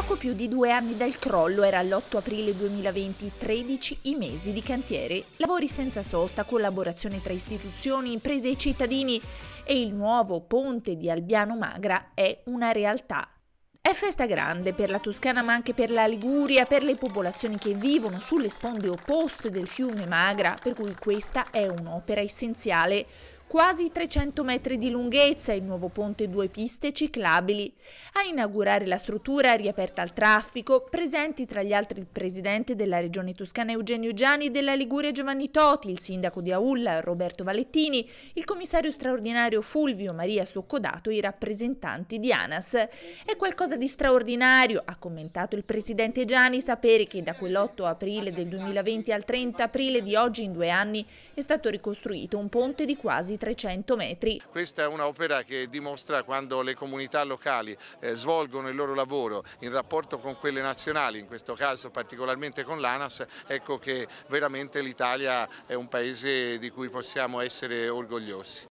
Poco più di due anni dal crollo era l'8 aprile 2020, 13 i mesi di cantiere, lavori senza sosta, collaborazione tra istituzioni, imprese e cittadini e il nuovo ponte di Albiano Magra è una realtà. È festa grande per la Toscana ma anche per la Liguria, per le popolazioni che vivono sulle sponde opposte del fiume Magra, per cui questa è un'opera essenziale Quasi 300 metri di lunghezza il nuovo ponte due piste ciclabili. A inaugurare la struttura riaperta al traffico, presenti tra gli altri il presidente della regione toscana Eugenio Gianni e della Liguria Giovanni Toti, il sindaco di Aulla Roberto Valettini, il commissario straordinario Fulvio Maria Soccodato e i rappresentanti di ANAS. È qualcosa di straordinario, ha commentato il presidente Gianni, sapere che da quell'8 aprile del 2020 al 30 aprile di oggi in due anni è stato ricostruito un ponte di quasi quasi 300 metri. Questa è un'opera che dimostra quando le comunità locali eh, svolgono il loro lavoro in rapporto con quelle nazionali, in questo caso particolarmente con l'ANAS, ecco che veramente l'Italia è un paese di cui possiamo essere orgogliosi.